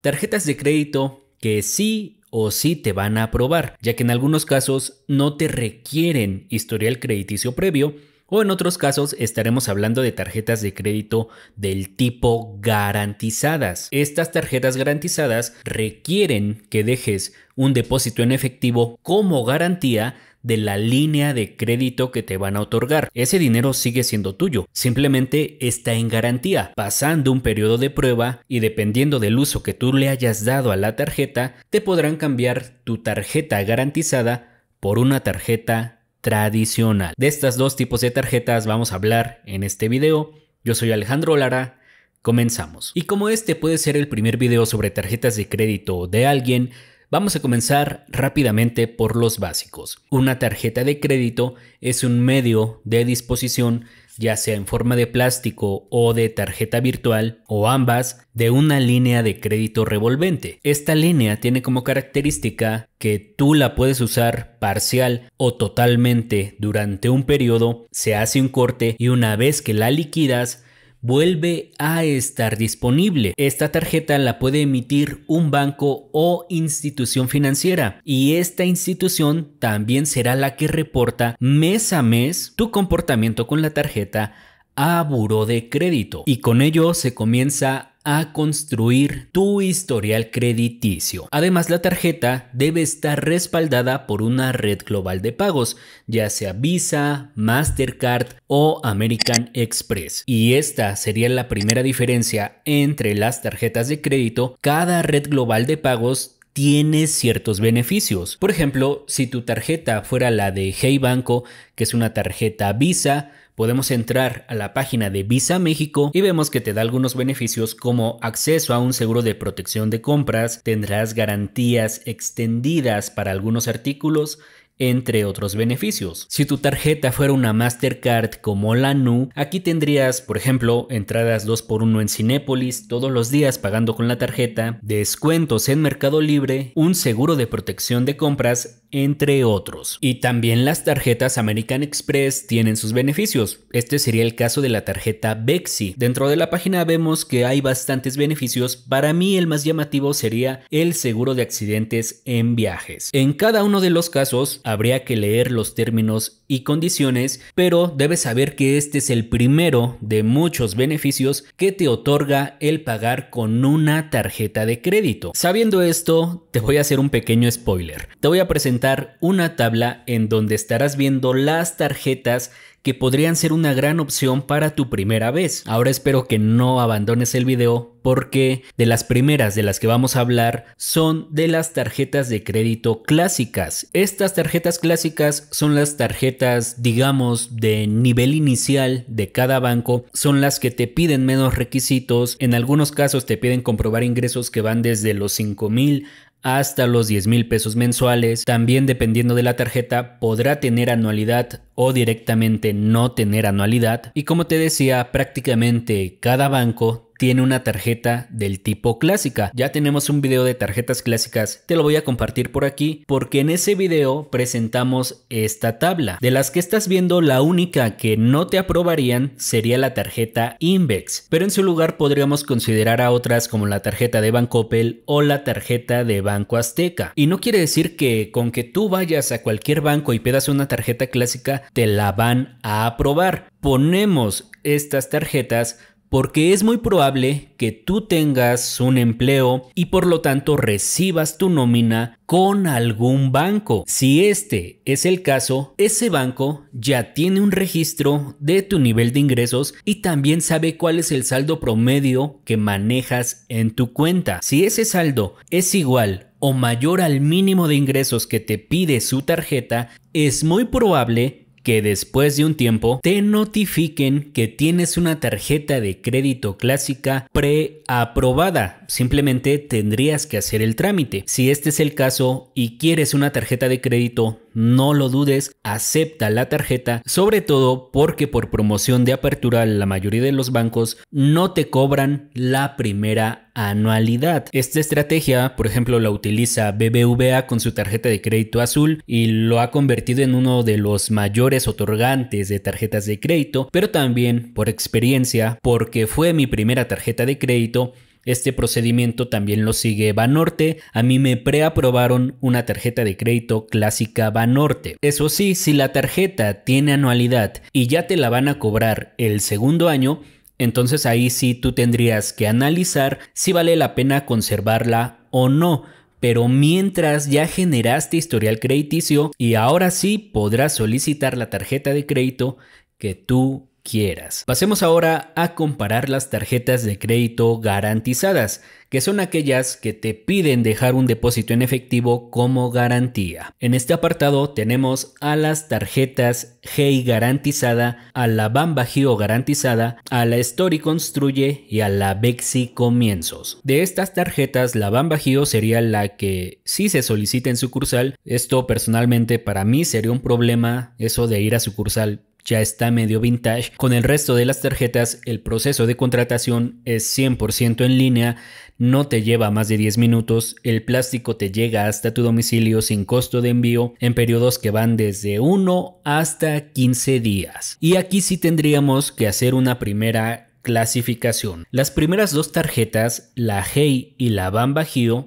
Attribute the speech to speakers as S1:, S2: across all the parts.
S1: Tarjetas de crédito que sí o sí te van a aprobar, ya que en algunos casos no te requieren historial crediticio previo o en otros casos estaremos hablando de tarjetas de crédito del tipo garantizadas. Estas tarjetas garantizadas requieren que dejes un depósito en efectivo como garantía de la línea de crédito que te van a otorgar. Ese dinero sigue siendo tuyo, simplemente está en garantía, pasando un periodo de prueba y dependiendo del uso que tú le hayas dado a la tarjeta, te podrán cambiar tu tarjeta garantizada por una tarjeta tradicional. De estas dos tipos de tarjetas vamos a hablar en este video. Yo soy Alejandro Lara, Comenzamos. Y como este puede ser el primer video sobre tarjetas de crédito de alguien, Vamos a comenzar rápidamente por los básicos. Una tarjeta de crédito es un medio de disposición, ya sea en forma de plástico o de tarjeta virtual, o ambas, de una línea de crédito revolvente. Esta línea tiene como característica que tú la puedes usar parcial o totalmente durante un periodo, se hace un corte y una vez que la liquidas, vuelve a estar disponible. Esta tarjeta la puede emitir un banco o institución financiera y esta institución también será la que reporta mes a mes tu comportamiento con la tarjeta a buro de crédito y con ello se comienza a construir tu historial crediticio. Además, la tarjeta debe estar respaldada por una red global de pagos, ya sea Visa, Mastercard o American Express. Y esta sería la primera diferencia entre las tarjetas de crédito. Cada red global de pagos tiene ciertos beneficios. Por ejemplo, si tu tarjeta fuera la de Hey Banco, que es una tarjeta Visa, podemos entrar a la página de Visa México y vemos que te da algunos beneficios como acceso a un seguro de protección de compras, tendrás garantías extendidas para algunos artículos, entre otros beneficios. Si tu tarjeta fuera una Mastercard como la NU, aquí tendrías, por ejemplo, entradas 2x1 en Cinépolis todos los días pagando con la tarjeta, descuentos en Mercado Libre, un seguro de protección de compras, entre otros. Y también las tarjetas American Express tienen sus beneficios. Este sería el caso de la tarjeta Bexi. Dentro de la página vemos que hay bastantes beneficios. Para mí el más llamativo sería el seguro de accidentes en viajes. En cada uno de los casos habría que leer los términos y condiciones, pero debes saber que este es el primero de muchos beneficios que te otorga el pagar con una tarjeta de crédito. Sabiendo esto, te voy a hacer un pequeño spoiler. Te voy a presentar una tabla en donde estarás viendo las tarjetas que podrían ser una gran opción para tu primera vez. Ahora espero que no abandones el video porque de las primeras de las que vamos a hablar son de las tarjetas de crédito clásicas. Estas tarjetas clásicas son las tarjetas digamos, de nivel inicial de cada banco son las que te piden menos requisitos. En algunos casos te piden comprobar ingresos que van desde los 5 mil hasta los 10 mil pesos mensuales. También dependiendo de la tarjeta podrá tener anualidad o directamente no tener anualidad. Y como te decía, prácticamente cada banco tiene una tarjeta del tipo clásica. Ya tenemos un video de tarjetas clásicas, te lo voy a compartir por aquí porque en ese video presentamos esta tabla. De las que estás viendo, la única que no te aprobarían sería la tarjeta Invex, pero en su lugar podríamos considerar a otras como la tarjeta de Banco Opel o la tarjeta de Banco Azteca. Y no quiere decir que con que tú vayas a cualquier banco y pedas una tarjeta clásica, te la van a aprobar. Ponemos estas tarjetas porque es muy probable que tú tengas un empleo y por lo tanto recibas tu nómina con algún banco. Si este es el caso, ese banco ya tiene un registro de tu nivel de ingresos y también sabe cuál es el saldo promedio que manejas en tu cuenta. Si ese saldo es igual o mayor al mínimo de ingresos que te pide su tarjeta, es muy probable que después de un tiempo te notifiquen que tienes una tarjeta de crédito clásica preaprobada simplemente tendrías que hacer el trámite. Si este es el caso y quieres una tarjeta de crédito, no lo dudes, acepta la tarjeta, sobre todo porque por promoción de apertura la mayoría de los bancos no te cobran la primera anualidad. Esta estrategia, por ejemplo, la utiliza BBVA con su tarjeta de crédito azul y lo ha convertido en uno de los mayores otorgantes de tarjetas de crédito, pero también por experiencia, porque fue mi primera tarjeta de crédito, este procedimiento también lo sigue Banorte. A mí me preaprobaron una tarjeta de crédito clásica Banorte. Eso sí, si la tarjeta tiene anualidad y ya te la van a cobrar el segundo año, entonces ahí sí tú tendrías que analizar si vale la pena conservarla o no. Pero mientras ya generaste historial crediticio y ahora sí podrás solicitar la tarjeta de crédito que tú quieras. Pasemos ahora a comparar las tarjetas de crédito garantizadas, que son aquellas que te piden dejar un depósito en efectivo como garantía. En este apartado tenemos a las tarjetas Hey garantizada, a la Gio garantizada, a la Story Construye y a la Bexi Comienzos. De estas tarjetas, la Gio sería la que sí se solicita en sucursal. Esto personalmente para mí sería un problema, eso de ir a sucursal ya está medio vintage. Con el resto de las tarjetas, el proceso de contratación es 100% en línea, no te lleva más de 10 minutos, el plástico te llega hasta tu domicilio sin costo de envío en periodos que van desde 1 hasta 15 días. Y aquí sí tendríamos que hacer una primera clasificación. Las primeras dos tarjetas, la Hey y la Ban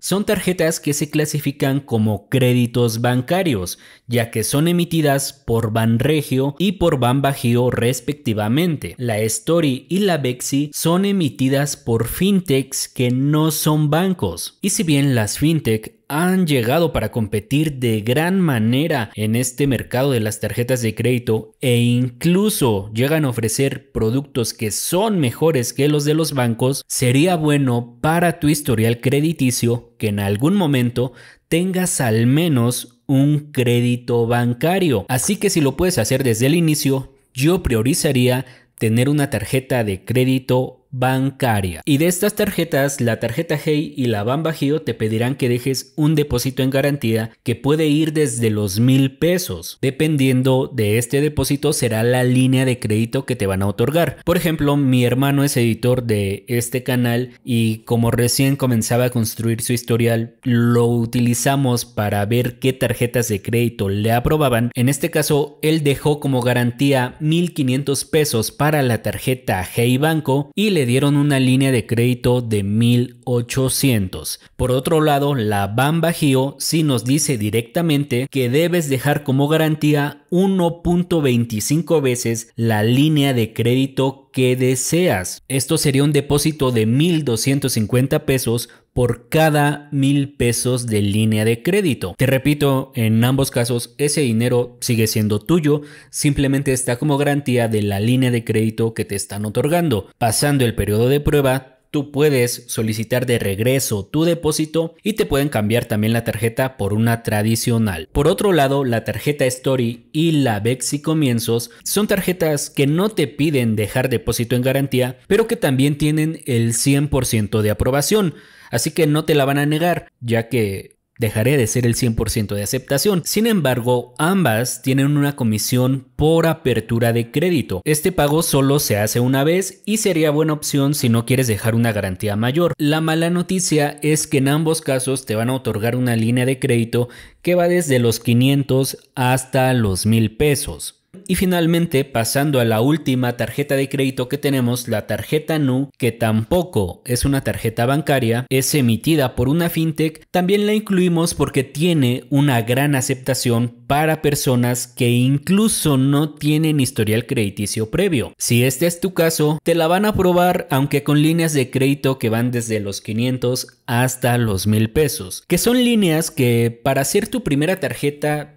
S1: son tarjetas que se clasifican como créditos bancarios, ya que son emitidas por Banregio y por Ban Bajío respectivamente. La Story y la Bexi son emitidas por fintechs que no son bancos. Y si bien las fintech han llegado para competir de gran manera en este mercado de las tarjetas de crédito e incluso llegan a ofrecer productos que son mejores que los de los bancos, sería bueno para tu historial crediticio que en algún momento tengas al menos un crédito bancario. Así que si lo puedes hacer desde el inicio, yo priorizaría tener una tarjeta de crédito bancaria. Y de estas tarjetas, la tarjeta Hey y la Bamba te pedirán que dejes un depósito en garantía que puede ir desde los mil pesos. Dependiendo de este depósito será la línea de crédito que te van a otorgar. Por ejemplo, mi hermano es editor de este canal y como recién comenzaba a construir su historial, lo utilizamos para ver qué tarjetas de crédito le aprobaban. En este caso, él dejó como garantía 1500 pesos para la tarjeta Hey Banco y le dieron una línea de crédito de 1800. Por otro lado, la bamba Bajío sí nos dice directamente que debes dejar como garantía 1.25 veces la línea de crédito que deseas. Esto sería un depósito de 1250 pesos por cada mil pesos de línea de crédito. Te repito, en ambos casos ese dinero sigue siendo tuyo, simplemente está como garantía de la línea de crédito que te están otorgando. Pasando el periodo de prueba, tú puedes solicitar de regreso tu depósito y te pueden cambiar también la tarjeta por una tradicional. Por otro lado, la tarjeta Story y la Bexi Comienzos son tarjetas que no te piden dejar depósito en garantía, pero que también tienen el 100% de aprobación, así que no te la van a negar, ya que dejaré de ser el 100% de aceptación. Sin embargo, ambas tienen una comisión por apertura de crédito. Este pago solo se hace una vez y sería buena opción si no quieres dejar una garantía mayor. La mala noticia es que en ambos casos te van a otorgar una línea de crédito que va desde los 500 hasta los 1000 pesos. Y finalmente, pasando a la última tarjeta de crédito que tenemos, la tarjeta NU, que tampoco es una tarjeta bancaria, es emitida por una fintech, también la incluimos porque tiene una gran aceptación para personas que incluso no tienen historial crediticio previo. Si este es tu caso, te la van a probar aunque con líneas de crédito que van desde los 500 hasta los 1000 pesos, que son líneas que para ser tu primera tarjeta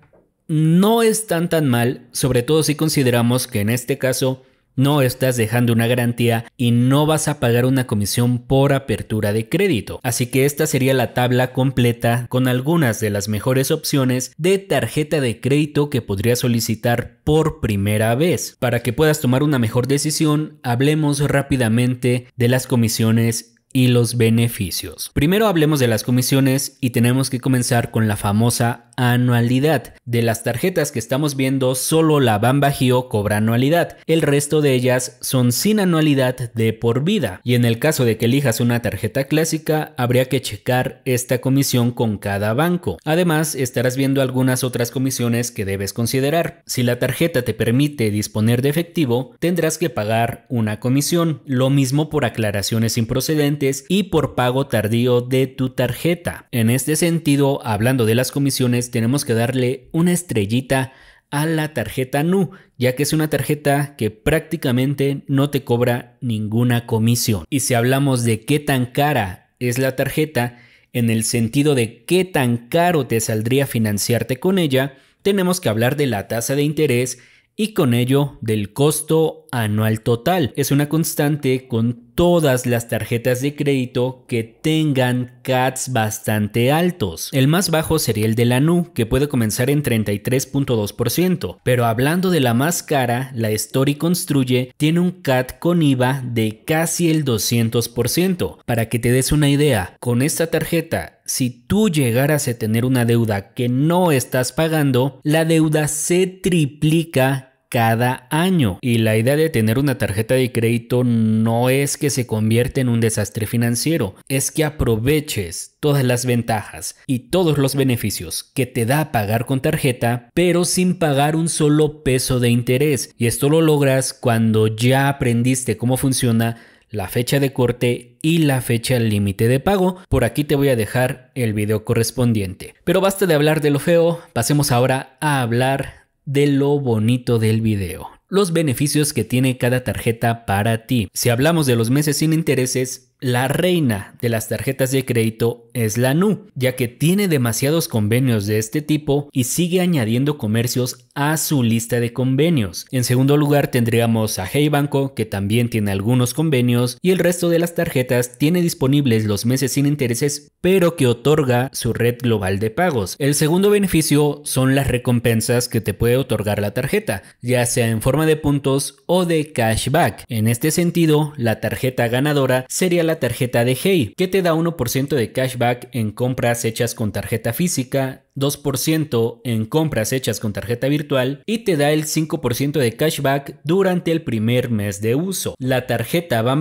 S1: no están tan mal, sobre todo si consideramos que en este caso no estás dejando una garantía y no vas a pagar una comisión por apertura de crédito. Así que esta sería la tabla completa con algunas de las mejores opciones de tarjeta de crédito que podrías solicitar por primera vez. Para que puedas tomar una mejor decisión, hablemos rápidamente de las comisiones y los beneficios. Primero hablemos de las comisiones y tenemos que comenzar con la famosa anualidad. De las tarjetas que estamos viendo, solo la gio cobra anualidad. El resto de ellas son sin anualidad de por vida. Y en el caso de que elijas una tarjeta clásica, habría que checar esta comisión con cada banco. Además, estarás viendo algunas otras comisiones que debes considerar. Si la tarjeta te permite disponer de efectivo, tendrás que pagar una comisión. Lo mismo por aclaraciones improcedentes y por pago tardío de tu tarjeta. En este sentido, hablando de las comisiones, tenemos que darle una estrellita a la tarjeta NU, ya que es una tarjeta que prácticamente no te cobra ninguna comisión. Y si hablamos de qué tan cara es la tarjeta, en el sentido de qué tan caro te saldría financiarte con ella, tenemos que hablar de la tasa de interés y con ello del costo anual total. Es una constante con todas las tarjetas de crédito que tengan CATs bastante altos. El más bajo sería el de la NU, que puede comenzar en 33.2%, pero hablando de la más cara, la Story Construye tiene un CAT con IVA de casi el 200%. Para que te des una idea, con esta tarjeta, si tú llegaras a tener una deuda que no estás pagando, la deuda se triplica cada año. Y la idea de tener una tarjeta de crédito no es que se convierta en un desastre financiero, es que aproveches todas las ventajas y todos los beneficios que te da pagar con tarjeta, pero sin pagar un solo peso de interés. Y esto lo logras cuando ya aprendiste cómo funciona la fecha de corte y la fecha límite de pago. Por aquí te voy a dejar el video correspondiente. Pero basta de hablar de lo feo, pasemos ahora a hablar de lo bonito del video. Los beneficios que tiene cada tarjeta para ti. Si hablamos de los meses sin intereses, la reina de las tarjetas de crédito es la NU, ya que tiene demasiados convenios de este tipo y sigue añadiendo comercios a su lista de convenios. En segundo lugar tendríamos a Hey Banco, que también tiene algunos convenios, y el resto de las tarjetas tiene disponibles los meses sin intereses, pero que otorga su red global de pagos. El segundo beneficio son las recompensas que te puede otorgar la tarjeta, ya sea en forma de puntos o de cashback. En este sentido, la tarjeta ganadora sería la tarjeta de Hey, que te da 1% de cashback en compras hechas con tarjeta física 2% en compras hechas con tarjeta virtual y te da el 5% de cashback durante el primer mes de uso. La tarjeta Ban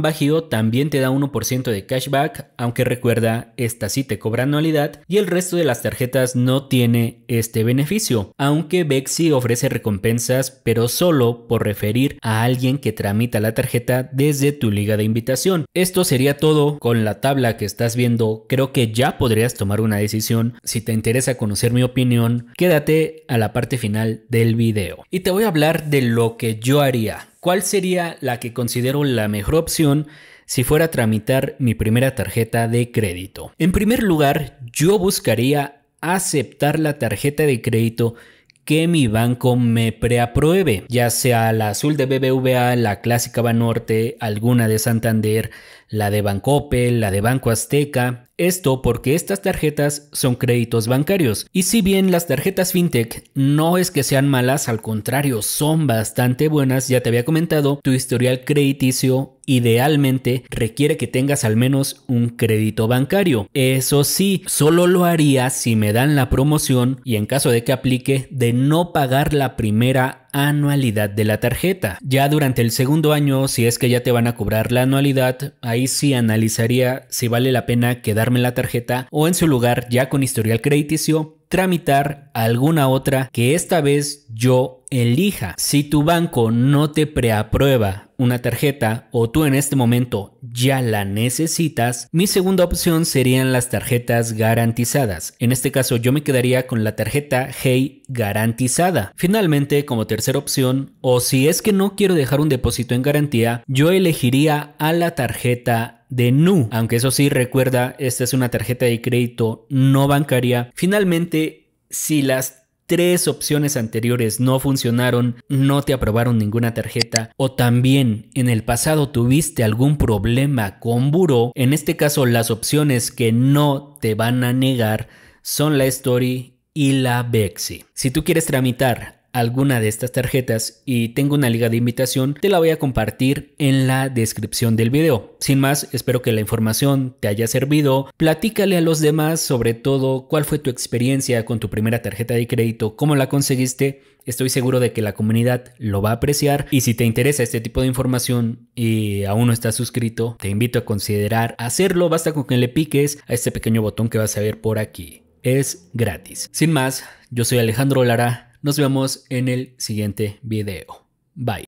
S1: también te da 1% de cashback, aunque recuerda, esta sí te cobra anualidad y el resto de las tarjetas no tiene este beneficio, aunque Bexi ofrece recompensas, pero solo por referir a alguien que tramita la tarjeta desde tu liga de invitación. Esto sería todo con la tabla que estás viendo, creo que ya podrías tomar una decisión si te interesa conocer ser mi opinión, quédate a la parte final del video. Y te voy a hablar de lo que yo haría. ¿Cuál sería la que considero la mejor opción si fuera a tramitar mi primera tarjeta de crédito? En primer lugar, yo buscaría aceptar la tarjeta de crédito que mi banco me preapruebe, ya sea la azul de BBVA, la clásica Banorte, alguna de Santander, la de Bancope, la de Banco Azteca. Esto porque estas tarjetas son créditos bancarios. Y si bien las tarjetas fintech no es que sean malas, al contrario, son bastante buenas, ya te había comentado, tu historial crediticio idealmente requiere que tengas al menos un crédito bancario. Eso sí, solo lo haría si me dan la promoción y en caso de que aplique de no pagar la primera anualidad de la tarjeta. Ya durante el segundo año, si es que ya te van a cobrar la anualidad, ahí sí analizaría si vale la pena quedarme la tarjeta o en su lugar, ya con historial crediticio, tramitar alguna otra que esta vez yo elija. Si tu banco no te preaprueba una tarjeta o tú en este momento ya la necesitas, mi segunda opción serían las tarjetas garantizadas. En este caso yo me quedaría con la tarjeta Hey garantizada. Finalmente, como tercera opción, o si es que no quiero dejar un depósito en garantía, yo elegiría a la tarjeta de NU, aunque eso sí recuerda, esta es una tarjeta de crédito no bancaria. Finalmente, si las tres opciones anteriores no funcionaron, no te aprobaron ninguna tarjeta o también en el pasado tuviste algún problema con buró, en este caso las opciones que no te van a negar son la Story y la Bexi. Si tú quieres tramitar alguna de estas tarjetas y tengo una liga de invitación, te la voy a compartir en la descripción del video. Sin más, espero que la información te haya servido. Platícale a los demás sobre todo cuál fue tu experiencia con tu primera tarjeta de crédito, cómo la conseguiste. Estoy seguro de que la comunidad lo va a apreciar y si te interesa este tipo de información y aún no estás suscrito, te invito a considerar hacerlo. Basta con que le piques a este pequeño botón que vas a ver por aquí. Es gratis. Sin más, yo soy Alejandro Lara nos vemos en el siguiente video. Bye.